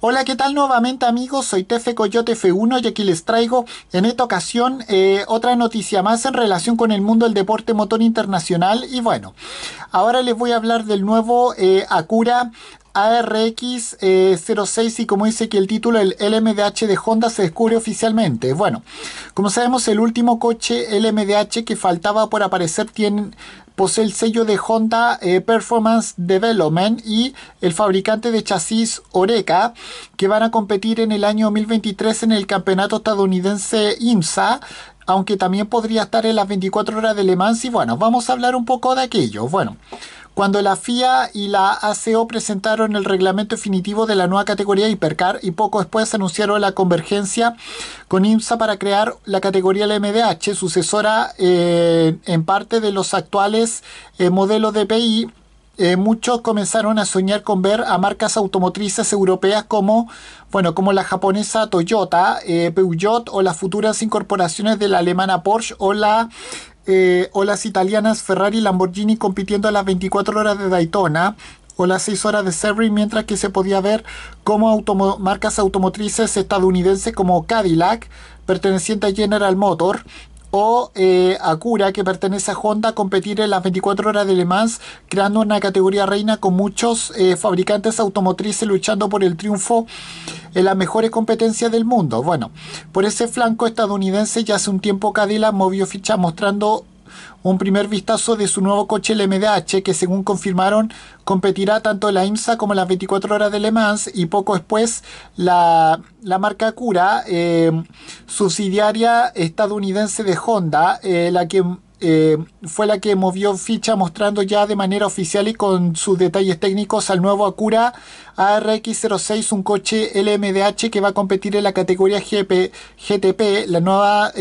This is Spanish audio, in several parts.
Hola, ¿qué tal nuevamente amigos? Soy Tefe Coyote F1 y aquí les traigo en esta ocasión eh, otra noticia más en relación con el mundo del deporte motor internacional. Y bueno, ahora les voy a hablar del nuevo eh, Acura ARX06 eh, y como dice que el título, el LMDH de Honda se descubre oficialmente. Bueno, como sabemos, el último coche LMDH que faltaba por aparecer tiene, posee el sello de Honda eh, Performance Development y el fabricante de chasis Oreca, que van a competir en el año 2023 en el campeonato estadounidense IMSA, aunque también podría estar en las 24 horas de Le Mans. Y bueno, vamos a hablar un poco de aquello. Bueno cuando la FIA y la ACO presentaron el reglamento definitivo de la nueva categoría Hipercar y poco después anunciaron la convergencia con IMSA para crear la categoría LMDH, sucesora eh, en parte de los actuales eh, modelos de PI. Eh, muchos comenzaron a soñar con ver a marcas automotrices europeas como, bueno, como la japonesa Toyota, Peugeot o las futuras incorporaciones de la alemana Porsche o la eh, o las italianas Ferrari y Lamborghini compitiendo a las 24 horas de Daytona o las 6 horas de Sebring, mientras que se podía ver cómo marcas automotrices estadounidenses como Cadillac, perteneciente a General Motor, o eh, Acura, que pertenece a Honda, competir en las 24 horas de Le Mans, creando una categoría reina con muchos eh, fabricantes automotrices luchando por el triunfo en las mejores competencias del mundo. Bueno, por ese flanco estadounidense ya hace un tiempo Cadillac movió ficha mostrando un primer vistazo de su nuevo coche, LMDH, que según confirmaron competirá tanto la IMSA como las 24 horas de Le Mans y poco después la, la marca Acura, eh, subsidiaria estadounidense de Honda, eh, la que eh, fue la que movió ficha mostrando ya de manera oficial y con sus detalles técnicos al nuevo Acura ARX06, un coche LMDH que va a competir en la categoría GTP, la nueva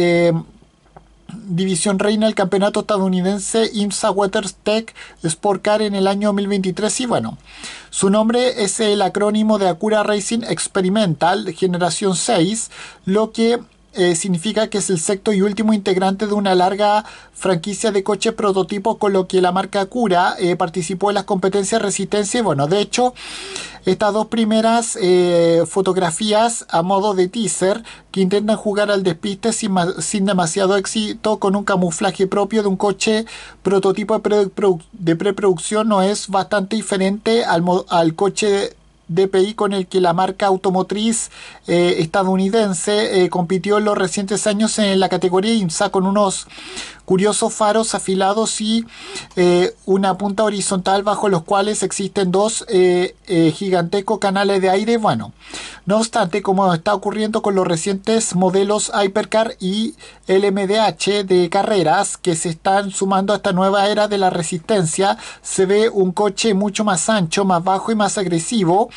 división reina el campeonato estadounidense IMSA Sport Car en el año 2023 y bueno, su nombre es el acrónimo de Acura Racing Experimental Generación 6, lo que eh, significa que es el sexto y último integrante de una larga franquicia de coches prototipos con lo que la marca Cura eh, participó en las competencias Resistencia. Y bueno, de hecho, estas dos primeras eh, fotografías a modo de teaser que intentan jugar al despiste sin, demasiado éxito con un camuflaje propio de un coche prototipo de, preproducción no es bastante diferente al, al coche DPI con el que la marca automotriz eh, estadounidense eh, compitió en los recientes años en la categoría INSA con unos curiosos faros afilados y eh, una punta horizontal bajo los cuales existen dos eh, eh, gigantescos canales de aire. Bueno, no obstante, como está ocurriendo con los recientes modelos Hypercar y LMDH de carreras que se están sumando a esta nueva era de la resistencia, se ve un coche mucho más ancho, más bajo y más agresivo.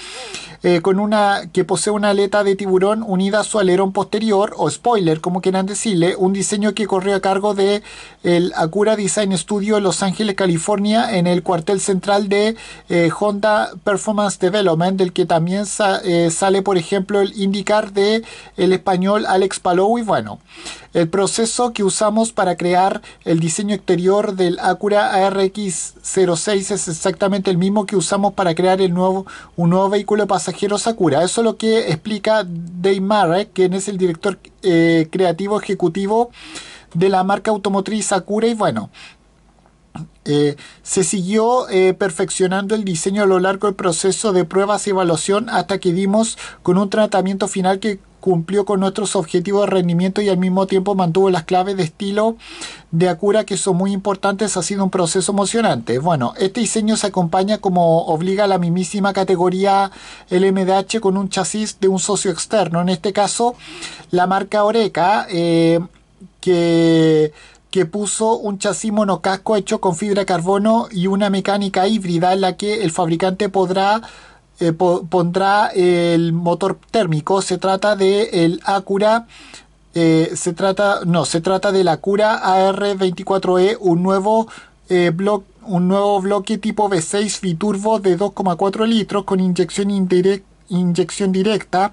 Eh, con una, que posee una aleta de tiburón unida a su alerón posterior, o spoiler, como quieran decirle, un diseño que corrió a cargo de el Acura Design Studio de Los Ángeles, California, en el cuartel central de eh, Honda Performance Development, del que también eh, sale, por ejemplo, el indicar de el español Alex Palou, y bueno, el proceso que usamos para crear el diseño exterior del Acura ARX06 es exactamente el mismo que usamos para crear el nuevo, un nuevo vehículo de pasajeros. Sakura. Eso es lo que explica Dave quien es el director eh, creativo ejecutivo de la marca automotriz Sakura. Y bueno, eh, se siguió eh, perfeccionando el diseño a lo largo del proceso de pruebas y evaluación hasta que dimos con un tratamiento final que cumplió con nuestros objetivos de rendimiento y al mismo tiempo mantuvo las claves de estilo de Acura que son muy importantes. Ha sido un proceso emocionante. Bueno, este diseño se acompaña como obliga a la mismísima categoría LMDH con un chasis de un socio externo. En este caso, la marca Oreca, eh, que que puso un chasis monocasco hecho con fibra de carbono y una mecánica híbrida en la que el fabricante podrá eh, pondrá el motor térmico. Se trata de el Acura. Eh, se trata. No, se trata del Acura AR24E, un nuevo eh, bloque un nuevo bloque tipo V6 biturbo de 2,4 litros con inyección, inyección directa,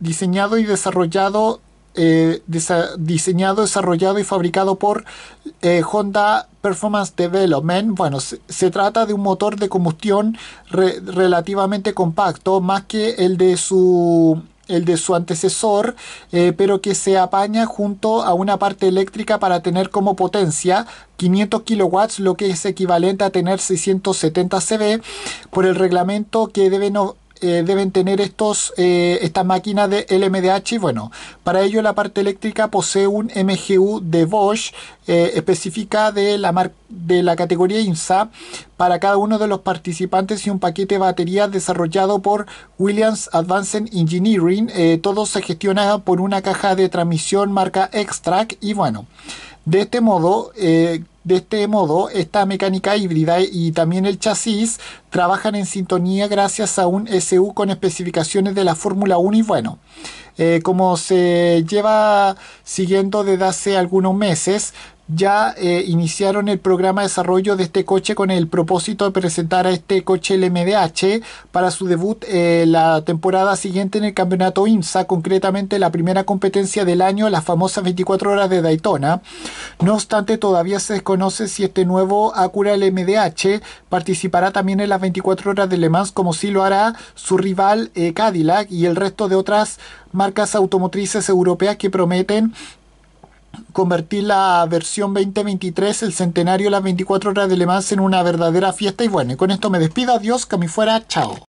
diseñado y desarrollado eh, diseñado, desarrollado y fabricado por eh, Honda Performance Development. Bueno, se, trata de un motor de combustión relativamente compacto, más que el de su el de su antecesor, eh, pero que se apaña junto a una parte eléctrica para tener como potencia 500 kilowatts, lo que es equivalente a tener 670 CV, por el reglamento que debe eh, deben tener estos, eh, estas máquinas de LMDH. y Bueno, para ello la parte eléctrica posee un MGU de Bosch eh, específica de la, de la categoría INSA para cada uno de los participantes y un paquete de baterías desarrollado por Williams Advanced Engineering. todo se gestiona por una caja de transmisión marca Extract y bueno, de este modo... De este modo, esta mecánica híbrida y también el chasis trabajan en sintonía gracias a un SU con especificaciones de la Fórmula 1 y bueno, eh, como se lleva siguiendo desde hace algunos meses, ya eh, iniciaron el programa de desarrollo de este coche con el propósito de presentar a este coche LMDH MDH para su debut eh, la temporada siguiente en el campeonato IMSA, concretamente la primera competencia del año, las famosas 24 horas de Daytona. No obstante, todavía se desconoce si este nuevo Acura LMDH participará también en las 24 horas de Le Mans, como sí lo hará su rival eh, Cadillac y el resto de otras marcas automotrices europeas que prometen convertir la versión 2023, el centenario de las 24 horas de Le en una verdadera fiesta. Y bueno, y con esto me despido. Adiós, que a fuera. Chao.